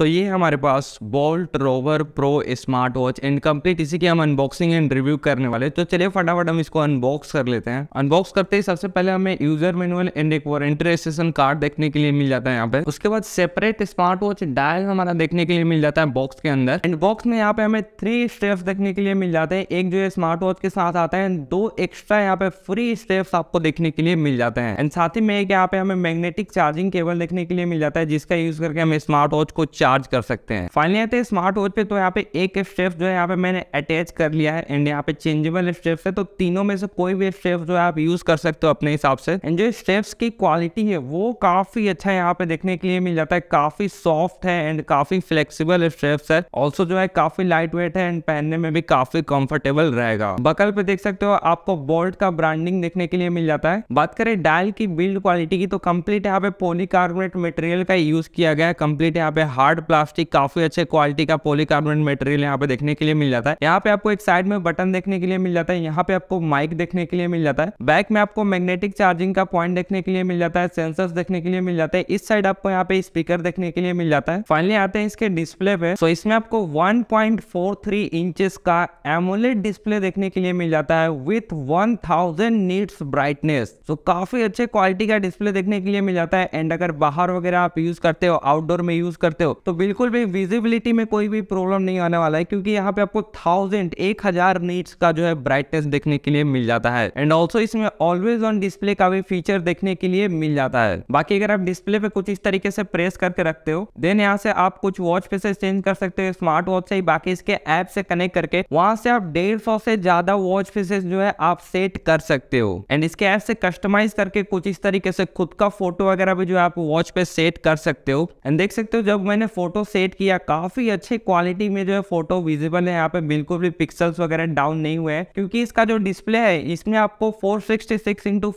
तो ये हमारे पास Boult rover pro smart watch and complete इसी की हम अनबॉक्सिंग एंड रिव्यू करने वाले तो चलिए फटाफट हम इसको अनबॉक्स कर लेते हैं अनबॉक्स करते ही सबसे पहले हमें यूजर मैनुअल एंड एक वारंटी रजिस्ट्रेशन कार्ड देखने के लिए मिल जाता है यहाँ पे उसके बाद सेपरेट स्मार्ट वॉच डायल हमारा देखने के लिए मिल जाता है बॉक्स के अंदर एंड बॉक्स में यहाँ पे हमें थ्री स्टेप्स देखने के लिए मिल जाते हैं एक जो है स्मार्ट वॉच के साथ आता है दो एक्स्ट्रा यहाँ पे फ्री स्टेप्स आपको देखने के लिए मिल जाते हैं एंड साथ ही में यहाँ पे हमें मैग्नेटिक चार्जिंग केबल देखने के लिए मिल जाता है जिसका यूज करके हमें स्मार्ट वॉच को चार्ज कर सकते हैं फाइनली आते हैं स्मार्ट वॉच पे तो यहाँ पे एक स्टेप जो है यहाँ पे मैंने अटैच कर लिया है एंड यहाँ पे चेंजेबल स्टेप्स है तो तीनों में से कोई भी स्टेप जो है आप यूज कर सकते हो अपने हिसाब से एंड जो स्टेप की क्वालिटी है वो काफी अच्छा यहाँ पे देखने के लिए मिल जाता है काफी सॉफ्ट है एंड काफी फ्लेक्सीबल स्टेप है ऑल्सो जो है काफी लाइट वेट है एंड पहनने में भी काफी कंफर्टेबल रहेगा बकल पे देख सकते हो आपको बोल्ट का ब्रांडिंग देखने के लिए मिल जाता है बात करें डायल की बिल्ड क्वालिटी की तो कंप्लीट यहाँ पे पोलिकार्बोनेट मटेरियल का यूज किया गया है कंप्लीट यहाँ पे हार्ड हार्ड प्लास्टिक काफी अच्छे क्वालिटी का पॉलीकार्बोनेट मटेरियल यहाँ पे देखने के लिए मिल जाता है यहाँ पे आपको एक साइड में बटन देखने के लिए मिल जाता है यहाँ पे आपको माइक देखने के लिए मिल जाता है बैक में आपको मैग्नेटिक चार्जिंग का पॉइंट देखने के लिए मिल जाता है सेंसर देखने के लिए मिल जाता है इस साइड आपको यहाँ पे स्पीकर देखने के लिए मिल जाता है फाइनली आते हैं इसके डिस्प्ले पे तो इसमें आपको वन इंचेस का एमोलेट डिस्प्ले देखने के लिए मिल जाता है विथ 1000 नीट्स ब्राइटनेस तो काफी अच्छे क्वालिटी का डिस्प्ले देखने के लिए मिल जाता है एंड अगर बाहर वगैरह आप यूज करते हो आउटडोर में यूज करते हो तो बिल्कुल भी विजिबिलिटी में कोई भी प्रॉब्लम नहीं आने वाला है क्योंकि यहाँ पे आपको थाउजेंड एक हजार नीट्स का जो है ब्राइटनेस देखने के लिए मिल जाता है एंड ऑल्सो इसमें ऑलवेज ऑन डिस्प्ले का भी फीचर देखने के लिए मिल जाता है बाकी अगर आप डिस्प्ले पे कुछ इस तरीके से प्रेस करके रखते हो देन यहाँ से आप कुछ वॉच फेसेस चेंज कर सकते हो स्मार्ट वॉच से बाकी इसके ऐप से कनेक्ट करके वहां से आप डेढ़ सौ से ज्यादा वॉच फेसेस जो है आप सेट कर सकते हो एंड इसके ऐप से कस्टमाइज करके कुछ इस तरीके से खुद का फोटो वगैरह भी जो है आप वॉच पे सेट कर सकते हो एंड देख सकते हो जब मैंने फोटो सेट किया काफी अच्छे क्वालिटी में जो है फोटो विजिबल है यहाँ पे बिल्कुल भी पिक्सल्स वगैरह डाउन नहीं हुए क्योंकि इसका जो डिस्प्ले है इसमें आपको 466 सिक्सटी सिक्स इंटू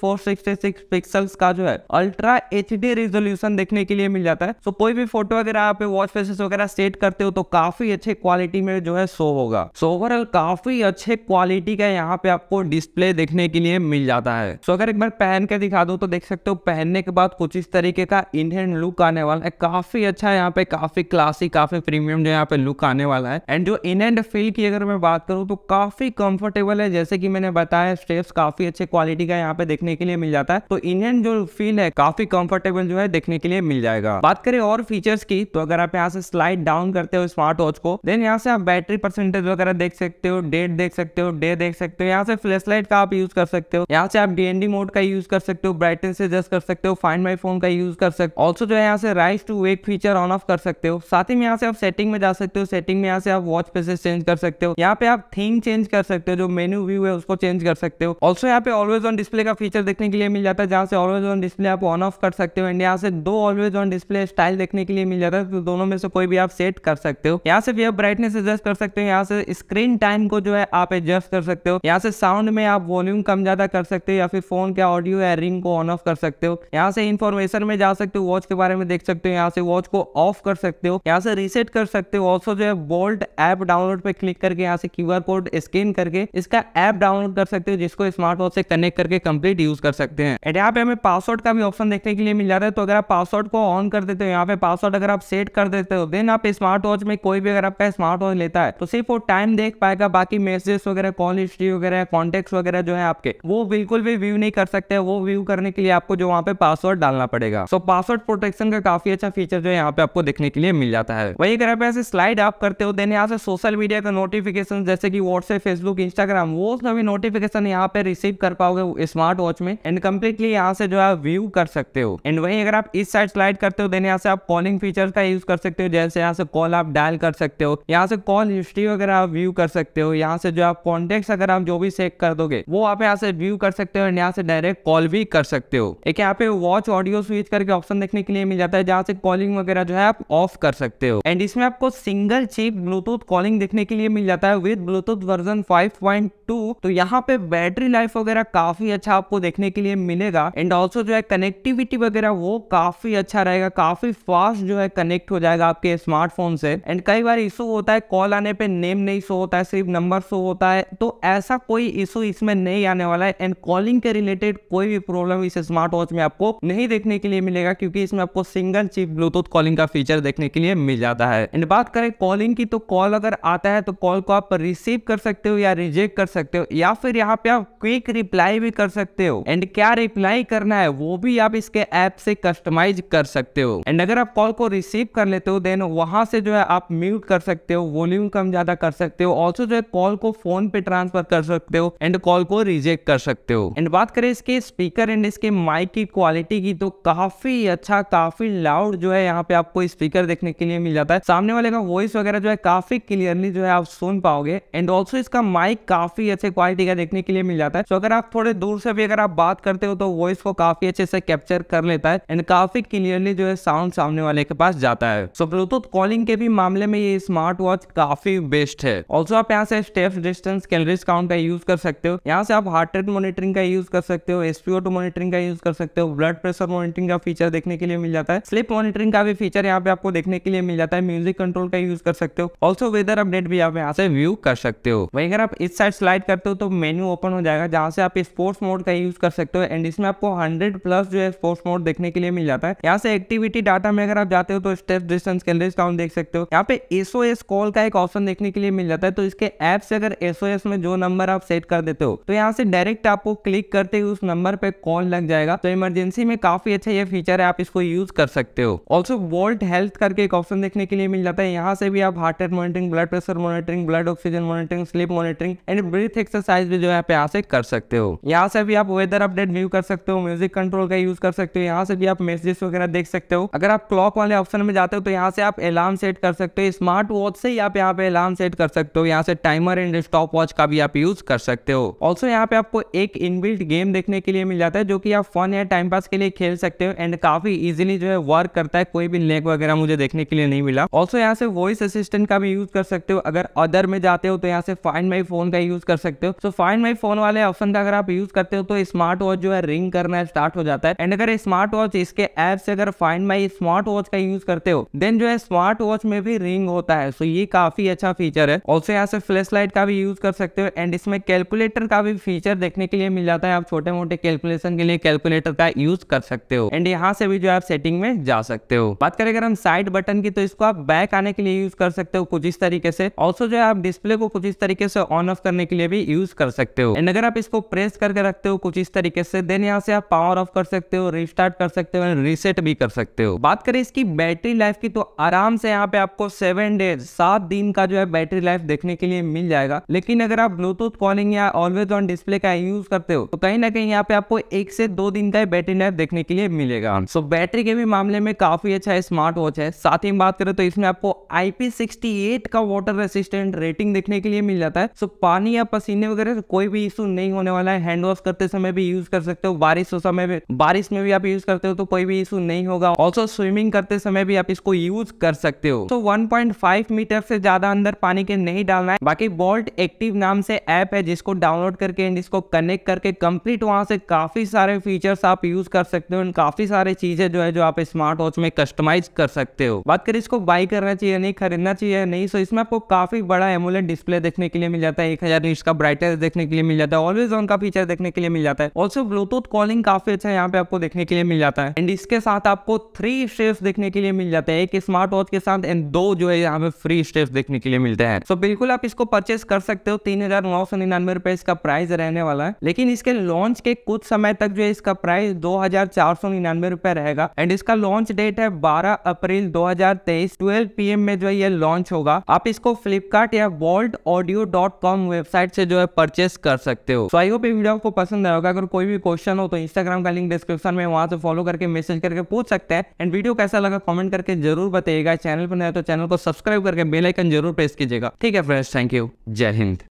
पिक्सल्स का जो है अल्ट्रा एच रेजोल्यूशन देखने के लिए मिल जाता है सो कोई भी फोटो अगर आप वॉच फेसेस वगैरह सेट करते हो तो काफी अच्छे क्वालिटी में जो है शो होगा सो ओवरऑल काफी अच्छे क्वालिटी का यहाँ पे आपको डिस्प्ले देखने के लिए मिल जाता है सो अगर एक बार पहन के दिखा दो तो देख सकते हो पहनने के बाद कुछ इस तरीके का इंडियन लुक आने वाला है काफी अच्छा यहाँ पे काफी क्लासी काफी प्रीमियम जो यहाँ पे लुक आने वाला है एंड जो इन एंड फील की अगर मैं बात करूँ तो काफी कंफर्टेबल है जैसे कि मैंने बताया स्टेप्स काफी अच्छे क्वालिटी का यहाँ पे देखने के लिए मिल जाता है तो इन एंड जो फील है काफी कंफर्टेबल जो है देखने के लिए मिल जाएगा बात करें और फीचर्स की तो अगर आप यहाँ से स्लाइड डाउन करते हो स्मार्ट वॉच को देन यहाँ से आप बैटरी परसेंटेज वगैरह देख सकते हो डेट देख सकते हो डे देख सकते हो यहाँ से फ्लैश लाइट का आप यूज कर सकते हो यहाँ से आप डीएनडी मोड का यूज कर सकते हो ब्राइटनेस एडजस्ट कर सकते हो फाइन माई फोन का यूज कर सकते हो ऑल्सो जो है यहाँ से raise to wake feature on off कर सकते सकते हो साथ ही में यहाँ से आप सेटिंग में जा सकते हो सेटिंग में यहाँ से आप वॉच पेसेस चेंज कर सकते हो यहाँ पे आप थीम चेंज कर सकते हो जो मेन्यू व्यू है उसको चेंज कर सकते हो ऑल्सो यहाँ पे ऑलवेज ऑन डिस्प्ले का फीचर देखने के लिए मिल जाता है जहाँ से ऑलवेज ऑन डिस्प्ले आप ऑन ऑफ कर सकते हो एंड यहाँ से दो ऑलवेज ऑन डिस्प्ले स्टाइल देखने के लिए मिल जाता है तो दोनों में से कोई भी आप सेट कर सकते हो यहाँ से भी आप ब्राइटनेस एडजस्ट कर सकते हो यहाँ से स्क्रीन टाइम को जो है आप एडजस्ट कर सकते हो यहाँ से साउंड में आप वॉल्यूम कम ज्यादा कर सकते हो या फिर फोन के ऑडियो या रिंग को ऑन ऑफ कर सकते हो यहाँ से इन्फॉर्मेशन में जा सकते हो वॉच के बारे में देख सकते हो यहाँ से वॉच को ऑफ कर सकते हो यहाँ से रीसेट कर सकते हो ऑल्सो जो है बोल्ट ऐप डाउनलोड पे क्लिक करके यहाँ से क्यू कोड स्कैन करके इसका ऐप डाउनलोड कर सकते हो जिसको स्मार्ट वॉच से कनेक्ट करके कंप्लीट यूज कर सकते हैं एंड यहाँ पे हमें पासवर्ड का भी ऑप्शन देखने के लिए मिल जाता है तो अगर आप पासवर्ड को ऑन कर देते हो यहाँ पे पासवर्ड अगर आप सेट कर देते हो देन आप स्मार्ट वॉच में कोई भी अगर आपका स्मार्ट वॉच लेता है तो सिर्फ वो टाइम देख पाएगा बाकी मैसेजेस वगैरह कॉल हिस्ट्री वगैरह कॉन्टेक्ट वगैरह जो है आपके वो बिल्कुल भी व्यू नहीं कर सकते वो व्यू करने के लिए आपको जो वहाँ पे पासवर्ड डालना पड़ेगा सो पासवर्ड प्रोटेक्शन का काफी अच्छा फीचर जो है यहाँ पे आपको देखने के लिए मिल जाता है वही अगर आप ऐसे स्लाइड आप करते हो देन यहाँ से सोशल मीडिया का नोटिफिकेशन जैसे कि व्हाट्सएप फेसबुक इंस्टाग्राम वो सभी नोटिफिकेशन यहाँ पे रिसीव कर पाओगे स्मार्ट वॉच में एंड कम्प्लीटली यहाँ से जो है व्यू कर सकते हो एंड वही अगर आप इस साइड स्लाइड करते हो देन यहाँ से आप कॉलिंग फीचर का यूज कर सकते हो जैसे यहाँ से कॉल आप डायल कर सकते हो यहाँ से कॉल हिस्ट्री वगैरह आप व्यू कर सकते हो यहाँ से जो आप कॉन्टेक्ट अगर आप जो भी चेक कर दोगे वो आप यहाँ से व्यू कर सकते हो एंड यहाँ से डायरेक्ट कॉल भी कर सकते हो एक यहाँ पे वॉच ऑडियो स्विच करके ऑप्शन देखने के लिए मिल जाता है जहाँ से कॉलिंग वगैरह जो है आप ऑफ ऑफ कर सकते हो एंड इसमें आपको सिंगल चिप ब्लूटूथ कॉलिंग देखने के लिए मिल जाता है विद ब्लूटूथ वर्जन 5.2 तो यहाँ पे बैटरी लाइफ वगैरह काफी अच्छा आपको देखने के लिए मिलेगा एंड ऑल्सो जो है कनेक्टिविटी वगैरह वो काफी अच्छा रहेगा काफी फास्ट जो है कनेक्ट हो जाएगा आपके स्मार्टफोन से एंड कई बार इशू होता है कॉल आने पे नेम नहीं शो होता है सिर्फ नंबर शो होता है तो ऐसा कोई इशू इसमें नहीं आने वाला है एंड कॉलिंग के रिलेटेड कोई भी प्रॉब्लम इस स्मार्ट वॉच में आपको नहीं देखने के लिए मिलेगा क्योंकि इसमें आपको सिंगल चिप ब्लूटूथ कॉलिंग का फीचर देखने के लिए मिल जाता है एंड बात करें कॉलिंग की तो कॉल अगर आता है तो कॉल को आप रिसीव कर सकते हो या रिजेक्ट कर सकते हो या फिर यहाँ पे आप क्विक रिप्लाई भी कर सकते हो एंड क्या रिप्लाई करना है वो भी आप इसके ऐप से कस्टमाइज कर सकते हो एंड अगर आप कॉल को रिसीव कर लेते हो देन वहां से जो है आप म्यूट कर सकते हो वॉल्यूम कम ज्यादा कर सकते हो ऑल्सो जो है कॉल को फोन पे ट्रांसफर कर सकते हो एंड कॉल को रिजेक्ट कर सकते हो एंड बात करें इसके स्पीकर एंड इसके माइक की क्वालिटी की तो काफी अच्छा काफी लाउड जो है यहाँ पे आपको स्पीकर स्पीकर देखने के लिए मिल जाता है सामने वाले का वॉइस वगैरह जो है काफी क्लियरली जो है आप सुन पाओगे एंड ऑल्सो इसका माइक काफी अच्छे क्वालिटी का देखने के लिए मिल जाता है तो अगर आप थोड़े दूर से भी अगर आप बात करते हो तो वॉइस को काफी अच्छे से कैप्चर कर लेता है एंड काफी क्लियरली जो है साउंड सामने वाले के पास जाता है सो ब्लूटूथ कॉलिंग के भी मामले में ये स्मार्ट वॉच काफी बेस्ट है ऑल्सो आप यहाँ से स्टेप डिस्टेंस कैलरीज काउंट का यूज कर सकते हो यहाँ से आप हार्ट रेट मॉनिटरिंग का यूज कर सकते हो एसपीओ टू मॉनिटरिंग का यूज कर सकते हो ब्लड प्रेशर मॉनिटरिंग का फीचर देखने के लिए मिल जाता है स्लिप मॉनिटरिंग का भी फीचर यहाँ पे आप आपको देखने के लिए मिल जाता है म्यूजिक कंट्रोल का यूज कर सकते हो ऑल्सो वेदर अपडेट भी आप यहाँ से व्यू कर सकते हो वही अगर आप इस साइड स्लाइड करते हो तो मेन्यू ओपन हो जाएगा जहाँ से आप स्पोर्ट्स मोड का यूज कर सकते हो एंड इसमें आपको हंड्रेड प्लस जो है स्पोर्ट्स मोड देखने के लिए मिल जाता है यहाँ से एक्टिविटी डाटा में अगर आप जाते हो तो स्टेप डिस्टेंस कैलरीज काउंट देख सकते हो यहाँ पे एसओएस कॉल का एक ऑप्शन देखने के लिए मिल जाता है तो इसके ऐप से अगर एसओएस में जो नंबर आप सेट कर देते हो तो यहाँ से डायरेक्ट आपको क्लिक करते ही उस नंबर पे कॉल लग जाएगा तो इमरजेंसी में काफी अच्छा ये फीचर है आप इसको यूज कर सकते हो ऑल्सो वर्ल्ड हेल्थ हेल्थ करके एक ऑप्शन देखने के लिए मिल जाता है यहाँ से भी आप heart rate monitoring blood pressure monitoring blood oxygen monitoring sleep monitoring and breath exercise भी जो है यहाँ से कर सकते हो यहाँ से भी आप वेदर अपडेट व्यू कर सकते हो म्यूजिक कंट्रोल का यूज कर सकते हो यहाँ से भी आप मैसेजेस वगैरह देख सकते हो अगर आप क्लॉक वाले ऑप्शन में जाते हो तो यहाँ से आप अलार्म सेट कर सकते हो स्मार्ट वॉच से ही आप यहाँ पे अलार्म सेट कर सकते हो यहाँ से टाइमर एंड स्टॉप वॉच का भी आप यूज कर सकते हो ऑल्सो यहाँ पे आपको एक इनबिल्ट गेम देखने के लिए मिल जाता है जो कि आप फन या टाइम पास के लिए खेल सकते हो एंड काफी इजिली जो है वर्क करता है कोई भी लेग वगैरह मुझे देखने के लिए नहीं मिला ऑल्सो यहाँ से वॉइस असिस्टेंट का भी यूज कर सकते हो अगर अदर में जाते हो तो यहाँ से फाइंड माई फोन का यूज कर सकते हो सो फाइंड माई फोन वाले ऑप्शन का अगर आप यूज करते हो तो स्मार्ट वॉच जो है रिंग करना स्टार्ट हो जाता है एंड अगर स्मार्ट वॉच इसके ऐप से अगर फाइंड माई स्मार्ट वॉच का यूज करते हो देन जो है स्मार्ट वॉच में भी रिंग होता है सो ये काफी अच्छा फीचर है ऑल्सो यहाँ से फ्लैश लाइट का भी यूज कर सकते हो एंड इसमें कैलकुलेटर का भी फीचर देखने के लिए मिल जाता है आप छोटे मोटे कैलकुलेशन के लिए कैलकुलेटर का यूज कर सकते हो एंड यहाँ से भी जो आप सेटिंग में जा सकते हो बात करें अगर हम साइड साइड बटन की तो इसको आप बैक आने के लिए यूज कर सकते हो कुछ इस तरीके से ऑल्सो जो है आप डिस्प्ले को कुछ इस तरीके से ऑन ऑफ करने के लिए भी यूज कर सकते हो एंड अगर आप इसको प्रेस करके रखते हो कुछ इस तरीके से देन यहाँ से आप पावर ऑफ कर सकते हो रिस्टार्ट कर सकते हो रिसेट भी कर सकते हो बात करें इसकी बैटरी लाइफ की तो आराम से यहाँ पे आपको सेवन डेज सात दिन का जो है बैटरी लाइफ देखने के लिए मिल जाएगा लेकिन अगर आप ब्लूटूथ कॉलिंग या ऑलवेज ऑन डिस्प्ले का यूज करते हो तो कहीं ना कहीं यहाँ पे आपको एक से दो दिन का बैटरी लाइफ देखने के लिए मिलेगा सो so, बैटरी के भी मामले में काफी अच्छा स्मार्ट वॉच है है साथ ही बात करें तो इसमें आपको IP68 का वाटर रेसिस्टेंट रेटिंग देखने के लिए मिल जाता है सो पानी या पसीने वगैरह कोई भी इशू नहीं होने वाला है हैंड वॉश करते समय भी यूज कर सकते हो बारिश हो समय भी बारिश में भी आप यूज करते हो तो कोई भी इशू नहीं होगा ऑल्सो स्विमिंग करते समय भी आप इसको यूज कर सकते हो तो वन मीटर से ज्यादा अंदर पानी के नहीं डालना है बाकी बोल्ट एक्टिव नाम से ऐप है जिसको डाउनलोड करके एंड इसको कनेक्ट करके कंप्लीट वहां से काफी सारे फीचर्स आप यूज कर सकते हो एंड काफी सारे चीजें जो है जो आप स्मार्ट वॉच में कस्टमाइज कर सकते सकते हो बात करें इसको बाई करना चाहिए नहीं खरीदना चाहिए नहीं सो इसमें आपको काफी बड़ा एमुलेट डिस्प्ले देखने के लिए मिल जाता है एक हजार का ब्राइटनेस देखने के लिए मिल जाता है ऑलवेज ऑन का फीचर देखने के लिए मिल जाता है ऑल्सो ब्लूटूथ कॉलिंग काफी अच्छा यहाँ पे आपको देखने के लिए मिल जाता है एंड इसके साथ आपको थ्री स्टेप देखने के लिए मिल जाते हैं एक स्मार्ट वॉच के साथ एंड दो जो है यहाँ पे फ्री स्टेप देखने के लिए मिलते हैं सो बिल्कुल आप इसको परचेस कर सकते हो तीन हजार नौ सौ निन्यानवे रुपए इसका प्राइस रहने वाला है लेकिन इसके लॉन्च के कुछ समय तक जो है इसका प्राइस दो हजार चार सौ निन्यानवे रुपए रहेगा एंड इसका लॉन्च डेट है बारह अप्रैल अप्रैल 2023 12 पीएम में जो है ये लॉन्च होगा आप इसको फ्लिपकार्ट या world audio dot com website से जो है परचेस कर सकते हो तो आई होप ये वीडियो आपको पसंद आएगा अगर कोई भी क्वेश्चन हो तो इंस्टाग्राम का लिंक डिस्क्रिप्शन में वहां से फॉलो करके मैसेज करके पूछ सकते हैं एंड वीडियो कैसा लगा कॉमेंट करके जरूर बताइएगा चैनल पर नया तो चैनल को सब्सक्राइब करके बेलाइकन जरूर प्रेस कीजिएगा ठीक है फ्रेंड्स थैंक यू जय हिंद